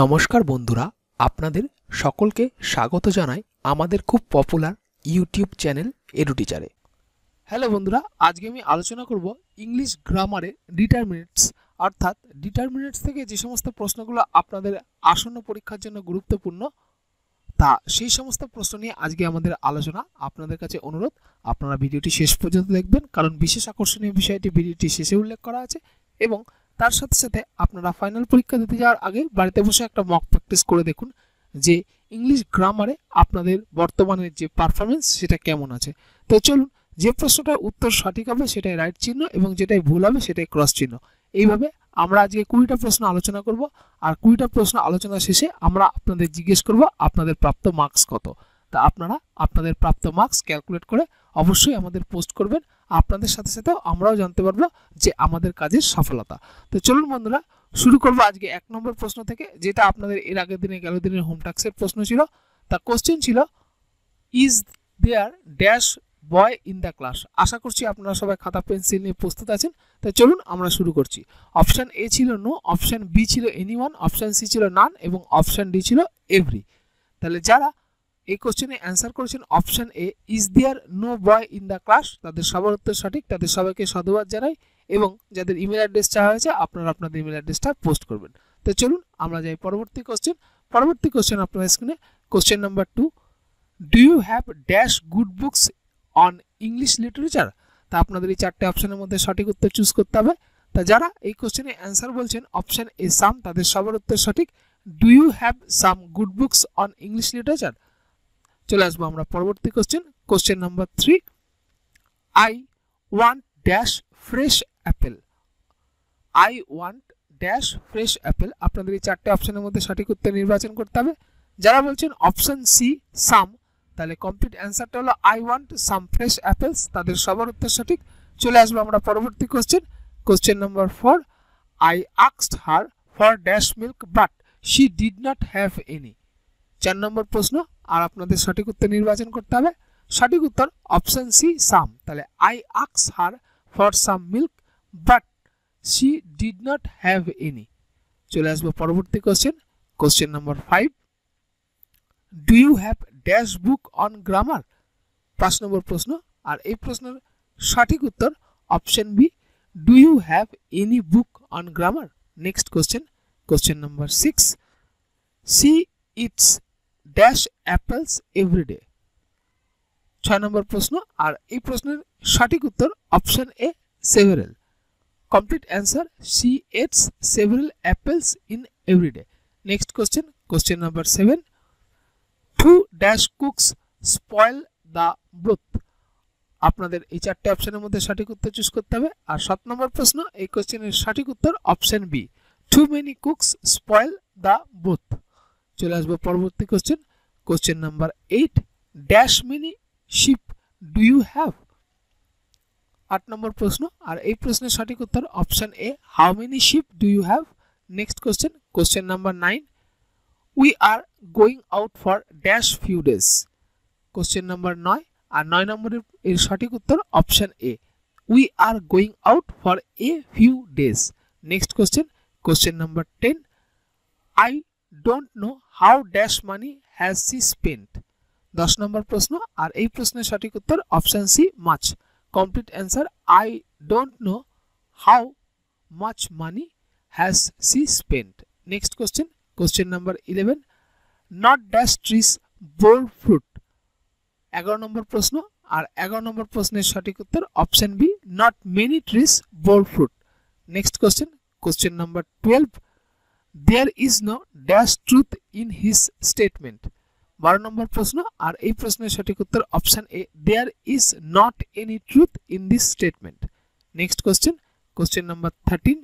নমস্কার বন্ধুরা আপনাদের সকলকে স্বাগত জানাই আমাদের খুব পপুলার ইউটিউব চ্যানেল এডুটিচারে হ্যালো বন্ধুরা আজকে আমি আলোচনা করব ইংলিশ গ্রামারে ডিটারমিনেটস অর্থাৎ ডিটারমিনেটস থেকে যে সমস্ত প্রশ্নগুলো আপনাদের আসন্ন পরীক্ষার জন্য গুরুত্বপূর্ণ তা সেই সমস্ত প্রশ্ন নিয়ে আজকে আমাদের আলোচনা আপনাদের কাছে অনুরোধ আপনারা ভিডিওটি শেষ পর্যন্ত দেখবেন কারণ বিশেষ আকর্ষণীয় বিষয়টি ভিডিওটি শেষে উল্লেখ করা আছে এবং তার সাথে সাথে আপনারা ফাইনাল পরীক্ষা দিতে যাওয়ার আগে বাড়িতে বসে একটা মক প্র্যাকটিস করে দেখুন যে ইংলিশ গ্রামারে আপনাদের বর্তমানের যে পারফরমেন্স সেটা কেমন আছে তো চলুন যে প্রশ্নটার উত্তর সঠিক হবে সেটাই রাইট চিহ্ন এবং যেটাই ভুল হবে সেটাই ক্রস চিহ্ন এইভাবে আমরা আজকে কুড়িটা প্রশ্ন আলোচনা করব আর কুড়িটা প্রশ্ন আলোচনা শেষে আমরা আপনাদের জিজ্ঞেস করব আপনাদের প্রাপ্ত মার্কস কত তা আপনারা আপনাদের প্রাপ্ত মার্কস ক্যালকুলেট করে অবশ্যই আমাদের পোস্ট করবেন আপনাদের সাথে সাথে আমরাও জানতে পারবো যে আমাদের কাজের সফলতা তো চলুন বন্ধুরা শুরু করবো আজকে এক নম্বর প্রশ্ন থেকে যেটা আপনাদের এর আগের দিনে গেল দিনের হোমটাক্সের প্রশ্ন ছিল তার কোশ্চেন ছিল is there dash boy in the class আশা করছি আপনারা সবাই খাতা পেন্সিল নিয়ে প্রস্তুত আছেন তাই চলুন আমরা শুরু করছি অপশান এ ছিল নো অপশান বি ছিল এনি ওয়ান অপশান সি ছিল নান এবং অপশান ডি ছিল এভরি তাহলে যারা এই কোশ্চেনে অ্যান্সার করেছেন option A is there no boy in the class তাদের সবার উত্তর সঠিক তাদের সবাইকে সাধুবাদ জানাই এবং যাদের ইমেল অ্যাড্রেস চাওয়া হয়েছে আপনারা আপনাদের ইমেল অ্যাড্রেসটা পোস্ট করবেন তো চলুন আমরা যাই পরবর্তী কোশ্চেন পরবর্তী কোশ্চেন আপনার স্ক্রিনে question number two do you have dash good books on English literature তা আপনাদের এই চারটে অপশানের মধ্যে সঠিক উত্তর চুজ করতে হবে তা যারা এই কোশ্চেনে অ্যান্সার বলছেন অপশান এ সাম তাদের সবার উত্তর সঠিক do you have some good books on English literature চলে আসবো আমরা পরবর্তী question question number three I want dash fresh apple I want dash fresh apple আপনাদের এই চারটে অপশানের মধ্যে সঠিক উত্তর নির্বাচন করতে হবে যারা বলছেন অপশান সি সাম তাহলে কমপ্লিট অ্যান্সারটা হলো I want some fresh apples তাদের সবার উত্তর সঠিক চলে আসবো আমরা পরবর্তী question question number four I আক্সড her for dash milk but she did not have any চার নম্বর প্রশ্ন আর আপনাদের সঠিক উত্তর নির্বাচন করতে হবে সঠিক উত্তর অপশান সি সাম তাহলে আই আক্স her for some milk but she did not have any চলে আসবো পরবর্তী question question number five do you have dash book on grammar পাঁচ নম্বর প্রশ্ন আর এই প্রশ্নের সঠিক উত্তর option B do you have any book on grammar next question question number six she eats dash apples everyday ছয় নম্বর প্রশ্ন আর এই প্রশ্নের সঠিক উত্তর option A several complete answer C eats several apples in everyday next next question question seven too dash cooks spoil the broth আপনাদের এই চারটে অপশনের মধ্যে সঠিক উত্তর চুজ করতে হবে আর সাত নম্বর প্রশ্ন এই কোশ্চেনের সঠিক উত্তর option B too many cooks spoil the broth চলে আসবো পরবর্তী question question number eight dash many ship do you have আট নম্বর প্রশ্ন আর এই প্রশ্নের সঠিক উত্তর option A how many ship do you have next question question number nine we are going out for dash few days question number নয় আর নয় নম্বরের এর সঠিক উত্তর option A we are going out for a few days next question question number ten I don't know how dash money has she spent দশ নম্বর প্রশ্ন আর এই প্রশ্নের সঠিক উত্তর option C much complete answer I don't know how much money has she spent next question question number eleven not dash trees bore fruit এগারো নম্বর প্রশ্ন আর এগারো নম্বর প্রশ্নের সঠিক উত্তর option B not many trees bore fruit next question question number twelve there is no dash truth in his statement বারো নম্বর প্রশ্ন আর এই প্রশ্নের সঠিক উত্তর option A there is not any truth in this statement next question question number thirteen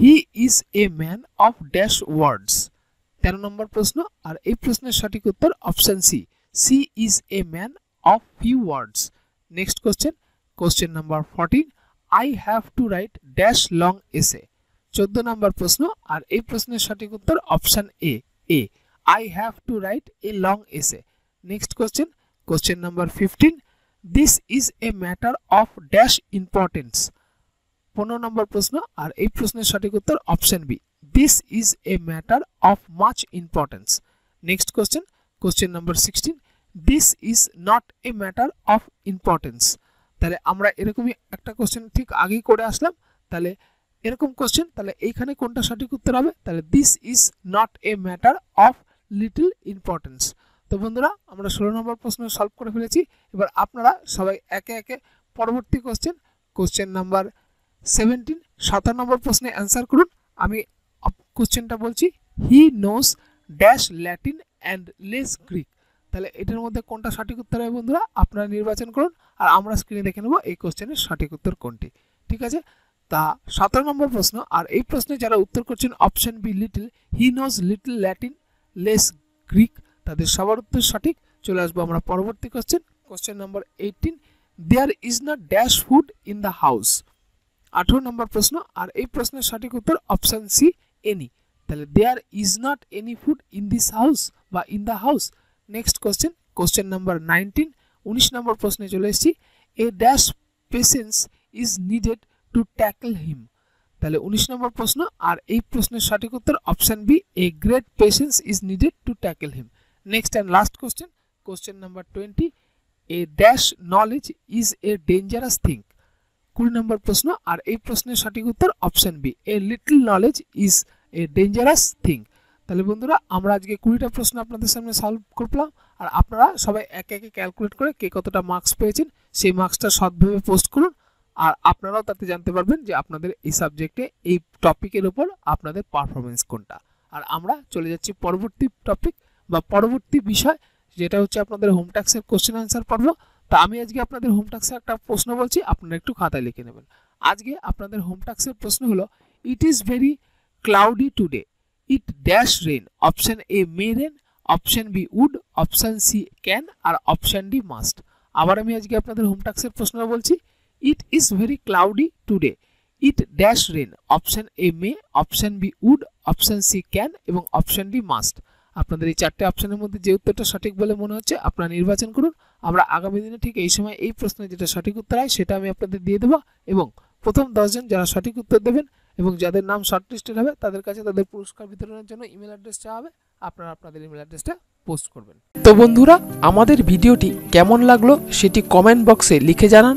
he is a man of dash words তেরো নম্বর প্রশ্ন আর এই প্রশ্নের সঠিক উত্তর option C she is a man of few words next question question number fourteen I have to write dash long essay 14 নম্বর প্রশ্ন আর এই প্রশ্নের সঠিক উত্তর option A A I have to write a long essay next question question number 15 this is a matter of dash importance 15 নম্বর প্রশ্ন আর এই প্রশ্নের সঠিক উত্তর option B this is a matter of much importance next question question number 16 this is not a matter of importance তাহলে আমরা এরকমই একটা क्वेश्चन ঠিক আগে করে আসলাম তাহলে এরকম কোশ্চেন তাহলে এইখানে কোনটা সঠিক উত্তর হবে তাহলে this is not a matter of little importance তো বন্ধুরা আমরা ষোলো নম্বর প্রশ্ন সলভ করে ফেলেছি এবার আপনারা সবাই একে একে পরবর্তী কোশ্চেন কোশ্চেন নাম্বার সেভেন্টিন সাতান্ন নম্বর প্রশ্নে অ্যান্সার করুন আমি কোশ্চেনটা বলছি he knows dash Latin and less Greek তাহলে এটার মধ্যে কোনটা সঠিক উত্তর হবে বন্ধুরা আপনারা নির্বাচন করুন আর আমরা স্ক্রিনে দেখে নেব এই কোশ্চেনের সঠিক উত্তর কোনটি ঠিক আছে তা 77 নম্বর প্রশ্ন আর এই প্রশ্নের যারা উত্তর করেছেন option B little he knows little Latin less Greek তাহলে সবার উত্তর সঠিক চলে আসবো আমরা পরবর্তী question question number 18 there is not dash food in the house 18 নম্বর প্রশ্ন আর এই প্রশ্নের সঠিক উত্তর অপশন সি এনি তাহলে there is not any food in this house বা in the house next question question number 19 19 নম্বর প্রশ্নে চলে আসি a dash পেসিয়েন্স is needed to tackle him তাহলে উনিশ নম্বর প্রশ্ন আর এই প্রশ্নের সঠিক উত্তর option B a great patience is needed to tackle him next and last question question number twenty a dash knowledge is a dangerous thing কুড়ি নম্বর প্রশ্ন আর এই প্রশ্নের সঠিক উত্তর option B a little knowledge is a dangerous thing তাহলে বন্ধুরা আমরা আজকে কুড়িটা প্রশ্ন আপনাদের সামনে সলভ করলাম আর আপনারা সবাই একে একে ক্যালকুলেট করে কে কতটা মার্কস পেয়েছেন সেই মার্কসটা সৎভাবে পোস্ট করুন আর আপনারাও তাতে জানতে পারবেন যে আপনাদের এই সাবজেক্টে এই টপিকের উপর আপনাদের পারফরমেন্স কোনটা আর আমরা চলে যাচ্ছি পরবর্তী টপিক বা পরবর্তী বিষয় যেটা হচ্ছে আপনাদের হোম ট্যাক্সের কোশ্চেন আনসার পর্ব তা আমি আজকে আপনাদের হোম ট্যাক্সের একটা প্রশ্ন বলছি আপনারা একটু খাতায় লিখে নেবেন আজকে আপনাদের হোম ট্যাক্সের প্রশ্ন হলো it is very cloudy today it dash rain option A may rain option B would option C can আর অপশান ডি মাস্ট আবার আমি আজকে আপনাদের হোম ট্যাক্সের প্রশ্ন বলছি it is very cloudy today it dash rain. Option A may option B would option C can এবং option D must আপনাদের এই চারটে অপশানের মধ্যে যে উত্তরটা সঠিক বলে মনে হচ্ছে আপনারা নির্বাচন করুন আমরা আগামী দিনে ঠিক এই সময় এই প্রশ্নে যেটা সঠিক উত্তর হয় সেটা আমি আপনাদের দিয়ে দেবো এবং প্রথম দশজন যারা সঠিক উত্তর দেবেন এবং যাদের নাম শর্টলিস্টেড হবে তাদের কাছে তাদের পুরস্কার বিতরণের জন্য ইমেল অ্যাড্রেস চাওয়া হবে আপনারা আপনাদের ইমেল অ্যাড্রেসটা পোস্ট করবেন তো বন্ধুরা আমাদের ভিডিওটি কেমন লাগলো সেটি কমেন্ট বক্সে লিখে জানান